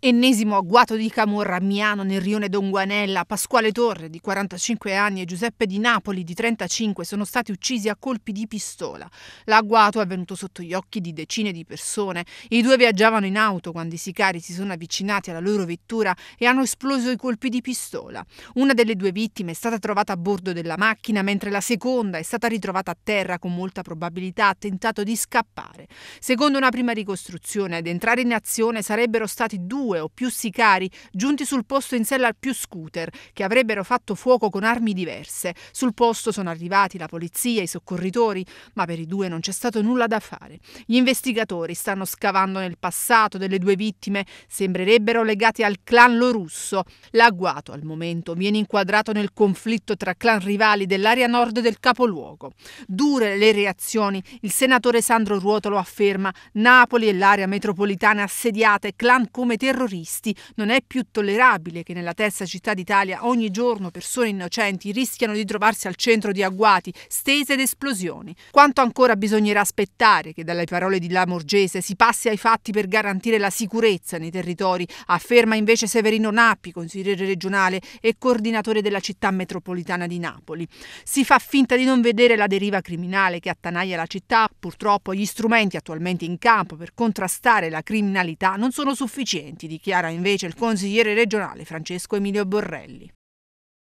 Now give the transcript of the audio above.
Ennesimo agguato di Camorra a Miano nel rione Don Guanella, Pasquale Torre di 45 anni e Giuseppe Di Napoli di 35 sono stati uccisi a colpi di pistola. L'agguato è avvenuto sotto gli occhi di decine di persone. I due viaggiavano in auto quando i sicari si sono avvicinati alla loro vettura e hanno esploso i colpi di pistola. Una delle due vittime è stata trovata a bordo della macchina, mentre la seconda è stata ritrovata a terra con molta probabilità ha tentato di scappare. Secondo una prima ricostruzione, ad entrare in azione sarebbero stati due due o più sicari giunti sul posto in sella al più scooter, che avrebbero fatto fuoco con armi diverse. Sul posto sono arrivati la polizia, i soccorritori, ma per i due non c'è stato nulla da fare. Gli investigatori stanno scavando nel passato delle due vittime, sembrerebbero legati al clan Lorusso. L'agguato al momento viene inquadrato nel conflitto tra clan rivali dell'area nord del capoluogo. Dure le reazioni, il senatore Sandro Ruotolo afferma Napoli e l'area metropolitana assediate, clan come terroristi terroristi. Non è più tollerabile che nella terza città d'Italia ogni giorno persone innocenti rischiano di trovarsi al centro di agguati, stese ed esplosioni. Quanto ancora bisognerà aspettare che dalle parole di Lamorgese si passi ai fatti per garantire la sicurezza nei territori, afferma invece Severino Nappi, consigliere regionale e coordinatore della città metropolitana di Napoli. Si fa finta di non vedere la deriva criminale che attanaglia la città, purtroppo gli strumenti attualmente in campo per contrastare la criminalità non sono sufficienti dichiara invece il consigliere regionale Francesco Emilio Borrelli.